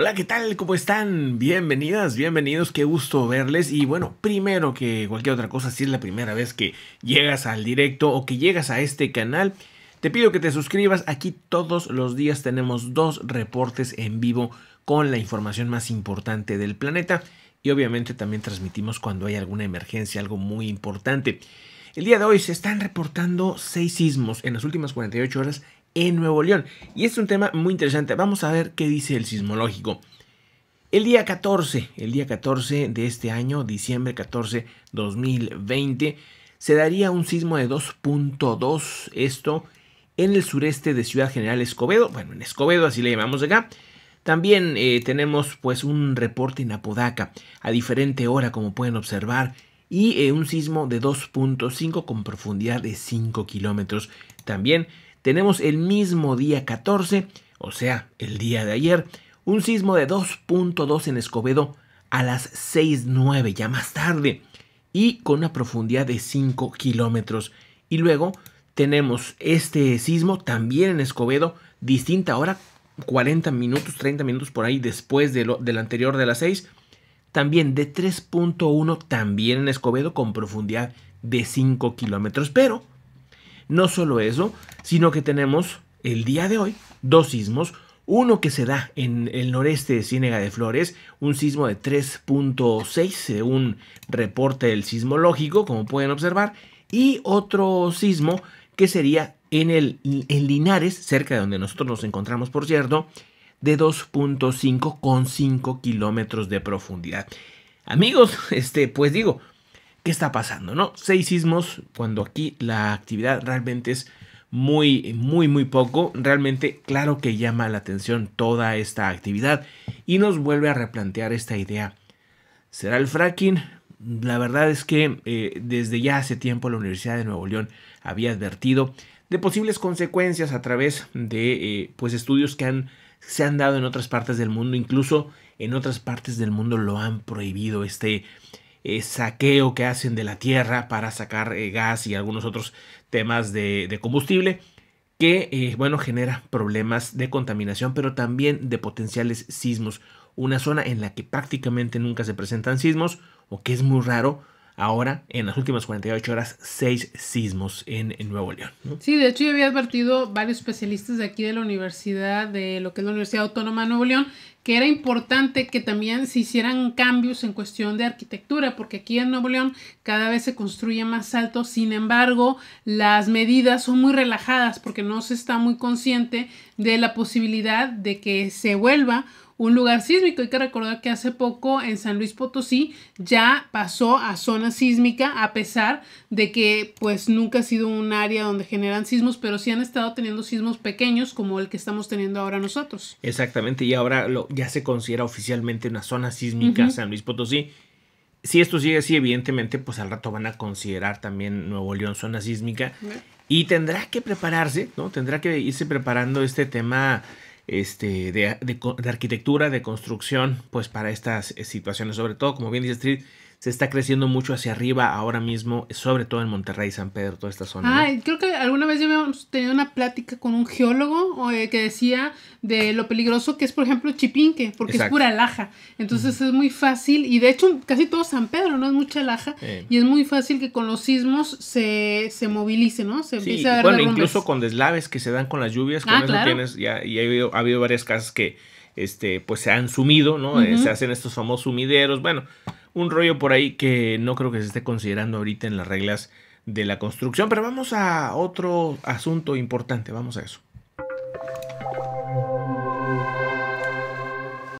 Hola, ¿qué tal? ¿Cómo están? Bienvenidas, bienvenidos, qué gusto verles. Y bueno, primero que cualquier otra cosa, si es la primera vez que llegas al directo o que llegas a este canal, te pido que te suscribas. Aquí todos los días tenemos dos reportes en vivo con la información más importante del planeta. Y obviamente también transmitimos cuando hay alguna emergencia, algo muy importante. El día de hoy se están reportando seis sismos en las últimas 48 horas en Nuevo León. Y es un tema muy interesante. Vamos a ver qué dice el sismológico. El día 14, el día 14 de este año, diciembre 14, 2020, se daría un sismo de 2.2, esto en el sureste de Ciudad General Escobedo, bueno, en Escobedo así le llamamos acá. También eh, tenemos pues un reporte en Apodaca a diferente hora, como pueden observar, y eh, un sismo de 2.5 con profundidad de 5 kilómetros. También tenemos el mismo día 14, o sea, el día de ayer, un sismo de 2.2 en Escobedo a las 6.09, ya más tarde, y con una profundidad de 5 kilómetros. Y luego tenemos este sismo también en Escobedo, distinta hora, 40 minutos, 30 minutos por ahí después de del anterior de las 6. También de 3.1, también en Escobedo, con profundidad de 5 kilómetros. Pero no solo eso, sino que tenemos el día de hoy dos sismos. Uno que se da en el noreste de Ciénega de Flores, un sismo de 3.6 según reporte del sismológico, como pueden observar, y otro sismo que sería en, el, Linares, cerca de donde nosotros nos encontramos, por cierto, de 2.5 con 5 kilómetros de profundidad. Amigos, este, pues digo, ¿qué está pasando? ¿No? Seis sismos cuando aquí la actividad realmente es muy, muy, muy poco. Realmente, claro que llama la atención toda esta actividad y nos vuelve a replantear esta idea. ¿Será el fracking? La verdad es que eh, desde ya hace tiempo la Universidad de Nuevo León había advertido de posibles consecuencias a través de eh, pues estudios que han, se han dado en otras partes del mundo, incluso en otras partes del mundo lo han prohibido este, eh, saqueo que hacen de la tierra para sacar eh, gas y algunos otros temas de, combustible que, eh, bueno, genera problemas de contaminación, pero también de potenciales sismos. Una zona en la que prácticamente nunca se presentan sismos o que es muy raro ahora en las últimas 48 horas seis sismos en, Nuevo León. Sí, de hecho yo había advertido varios especialistas de aquí de la universidad, de lo que es la Universidad Autónoma de Nuevo León, que era importante que también se hicieran cambios en cuestión de arquitectura, porque aquí en Nuevo León cada vez se construye más alto, sin embargo, las medidas son muy relajadas porque no se está muy consciente de la posibilidad de que se vuelva un lugar sísmico. Hay que recordar que hace poco en San Luis Potosí ya pasó a zona sísmica, a pesar de que pues nunca ha sido un área donde generan sismos, pero sí han estado teniendo sismos pequeños como el que estamos teniendo ahora nosotros. Exactamente, y ahora lo, ya se considera oficialmente una zona sísmica San Luis Potosí. Si esto sigue así, evidentemente, pues al rato van a considerar también Nuevo León zona sísmica. Y tendrá que prepararse, ¿no? Tendrá que irse preparando este tema este, de, de, arquitectura, de construcción, pues para estas eh, situaciones, sobre todo, como bien dice Street, se está creciendo mucho hacia arriba ahora mismo, sobre todo en Monterrey, y San Pedro, toda esta zona. Ah, creo que alguna vez yo habíamos tenido una plática con un geólogo eh, que decía de lo peligroso que es, por ejemplo, Chipinque, porque es pura laja. Entonces es muy fácil, y de hecho casi todo San Pedro, ¿no? Es mucha laja, y es muy fácil que con los sismos se, se movilice, ¿no? Se sí, a dar Bueno, incluso con deslaves que se dan con las lluvias, con ah, tienes, ya, y ha habido, varias casas que este, pues se han sumido, ¿no? se hacen estos famosos sumideros. Bueno, un rollo por ahí que no creo que se esté considerando ahorita en las reglas de la construcción, pero vamos a otro asunto importante, vamos a eso.